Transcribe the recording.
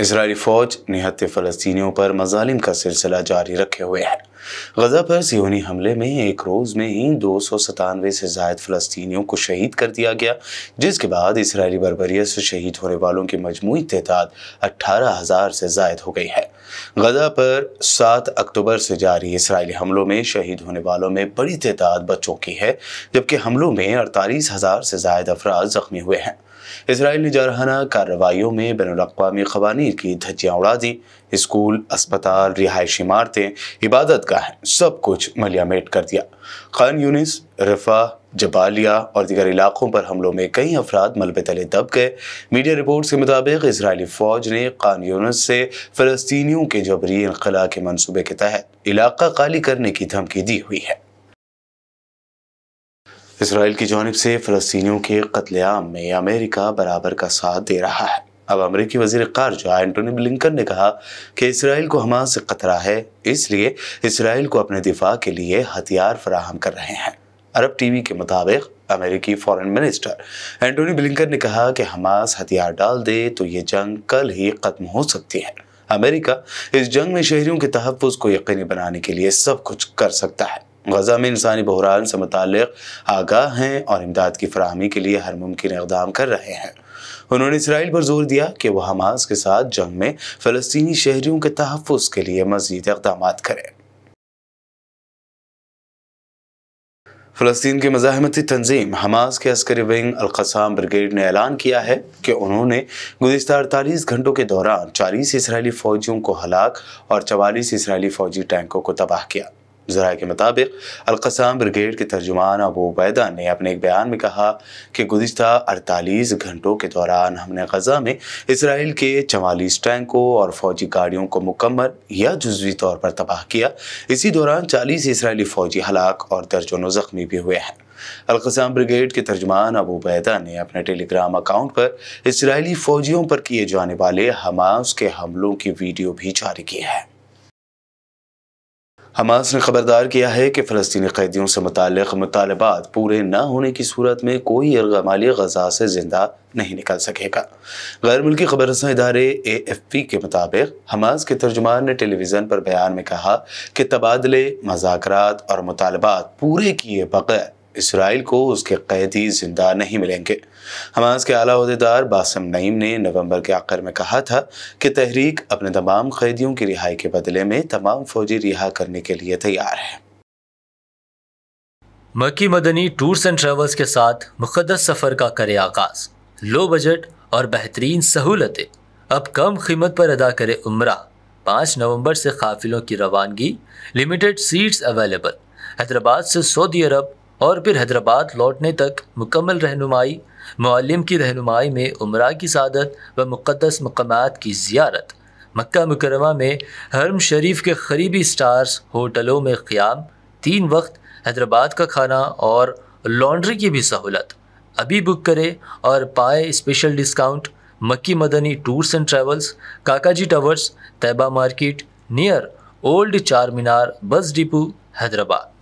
Israeli फ़ौज निहत्ते फ़लस्तीनियों पर मजालिम का सिलसिला जारी रखे हुए है गजा पर सियोनी हमले में एक रोज़ में ही दो सौ सतानवे से जायद फ़लस्तियों को शहीद कर दिया गया जिसके बाद इसराइली बरबरीत से शहीद होने वालों की मजमू तदाद अट्ठारह हज़ार से जायद हो गई है गजा पर सात अक्टूबर से जारी इसराइली हमलों में शहीद होने वालों में बड़ी तदाद बच्चों की है जबकि हमलों में अड़तालीस हज़ार से जायद अफराज ज़ख्मी हुए हैं इसराइल ने जारहाना कार्रवाइयों में बैन अवी खबानी की धज्जियाँ उड़ा दी स्कूल अस्पताल रिहायशी इमारतें इबादत का है सब कुछ मलियामेट कर दिया खान यूनिस रफा जबालिया और दीगर इलाकों पर हमलों में कई अफराद मलबे तले दब गए मीडिया रिपोर्ट्स के मुताबिक इसराइली फ़ौज ने खान यूनिस से फ़लस्तीनियों के जबरी इनखला के मनसूबे के तहत इलाका खाली करने की धमकी दी हुई है इसराइल की जानब से फ़लस्तीनियों के कत्लेम में अमेरिका बराबर का साथ दे रहा है अब अमरीकी वजीर खारजा एंटोनी ब्लिंकन ने कहा कि इसराइल को हमास से खतरा है इसलिए इसराइल को अपने दिफा के लिए हथियार फराहम कर रहे हैं अरब टीवी के मुताबिक अमेरिकी फॉरेन मिनिस्टर एंटोनी ब्लिंकन ने कहा कि हमास हथियार डाल दे तो ये जंग कल ही ख़त्म हो सकती है अमेरिका इस जंग में शहरियों के तहफ़ को यकीनी बनाने के लिए सब कुछ कर सकता है गजा में इंसानी बहरान से मुतल आगाह हैं और इमदाद की फरहमी के लिए हर मुमकिन इकदाम कर रहे हैं उन्होंने इसराइल पर जोर दिया कि वह हमास के साथ जंग में फ़लस्तनी शहरियों के तहफ़ के लिए मजीद इकदाम करें फ़लस्तीन की मज़ामती तंजीम हमास के अस्करी विंग अलकसाम ब्रिगेड ने ऐलान किया है कि उन्होंने गुजशत अड़तालीस घंटों के दौरान चालीस इसराइली फ़ौजियों को हलाक और चवालीस इसराइली फ़ौजी टैंकों को तबाह किया जरा के मुताबिक अलकसाम ब्रिगेड के तर्जुमान अबू उबैदा ने अपने एक बयान में कहा कि गुज्त अड़तालीस घंटों के दौरान हमने गजा में इसराइल के चवालीस टैंकों और फौजी गाड़ियों को मुकम्मल या जजवी तौर पर तबाह किया इसी दौरान चालीस इसराइली फौजी हलाक और दर्जनों ज़ख्मी भी हुए हैं अलकसाम ब्रिगेड के तर्जमान अबू बैदा ने अपने टेलीग्राम अकाउंट पर इसराइली फौजियों पर किए जाने वाले हमास के हमलों की वीडियो भी जारी की है हमास ने खबरदार किया है कि फ़लस्तनी कैदियों से मुतल मुतालबात पूरे न होने की सूरत में कोई अरगमाली गजा से जिंदा नहीं निकल सकेगा गैर मुल्की खबर इदारे ए एफ पी के मुताबिक हमास के तर्जुमान ने टेलीविज़न पर बयान में कहा कि तबादले मजाक और मुतालबात पूरे किए बगैर इसराइल को उसके कैदी जिंदा नहीं मिलेंगे हमास के आला अहदेदार बासम नईम ने नवंबर के आखिर में कहा था कि तहरीक अपने तमाम कैदियों की रिहाई के बदले में तमाम फौजी रिहा करने के लिए तैयार है मक्की मदनी टूर्स एंड ट्रेवल्स के साथ मुकदस सफ़र का करे आगाज़ लो बजट और बेहतरीन सहूलतें अब कम कीमत पर अदा करे उम्र पाँच नवंबर से काफिलों की रवानगी लिमिटेड सीट्स अवेलेबल हैदराबाद से सऊदी अरब और फिर हैदराबाद लौटने तक मुकम्मल रहनुमाई मालम की रहनुमाई में उम्र की सादत व मुक़दस मकाम की ज़्यारत मक्का मुकरमा में हरम शरीफ के करीबी स्टार्स होटलों में क़्याम तीन वक्त हैदराबाद का खाना और लॉन्ड्री की भी सहूलत अभी बुक करें और पाए special discount Makki Madani tours and travels Kakaji towers Taiba market near old Charminar bus depot Hyderabad